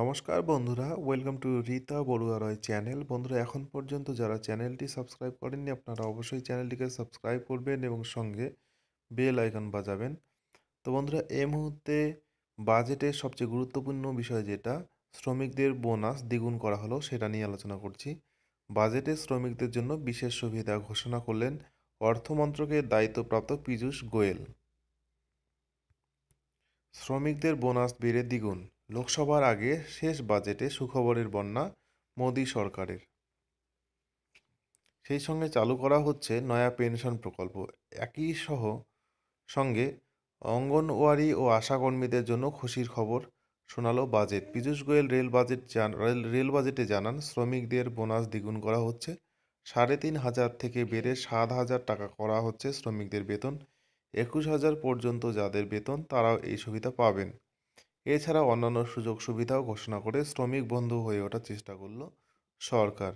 নমস্কার বন্ধুরা welcome to Rita Barua Roy channel বন্ধুরা এখন পর্যন্ত যারা চ্যানেলটি সাবস্ক্রাইব করেননি আপনারা অবশ্যই চ্যানেলটিকে সাবস্ক্রাইব করবেন এবং সঙ্গে বেল আইকন বাজাবেন তো বন্ধুরা এই মুহূর্তে বাজেটের সবচেয়ে গুরুত্বপূর্ণ বিষয় যেটা শ্রমিকদের বোনাস দ্বিগুণ করা হলো সেটা নিয়ে আলোচনা করছি বাজেটে শ্রমিকদের জন্য বিশেষ সুবিধা ঘোষণা করলেন অর্থমন্ত্রকের দায়িত্বপ্রাপ্ত পীযূষ গোয়েল শ্রমিকদের বোনাস বেড়ে দ্বিগুণ লোকসভার আগে শেষ বাজেটে সুখবরের বন্যা মোদি সরকারের সেই সঙ্গে চালু করা হচ্ছে নয়া পেনশন প্রকল্প একই সহ সঙ্গে অঙ্গনওয়ারি ও আশাকর্মীদের জন্য খুশির খবর শোনালো budget Piyush Goyal rail budget জান রেল রেল বাজেটে জানান শ্রমিকদের বোনাস দ্বিগুণ করা হচ্ছে সাড়ে তিন হাজার থেকে বেড়ে সাত হাজার টাকা করা হচ্ছে শ্রমিকদের বেতন একুশ হাজার পর্যন্ত যাদের বেতন তারাও এই সুবিধা পাবেন এছাড়া অন্যান্য সুযোগ সুবিধাও ঘোষণা করে শ্রমিক বন্ধু হয়ে ওঠার চেষ্টা করল সরকার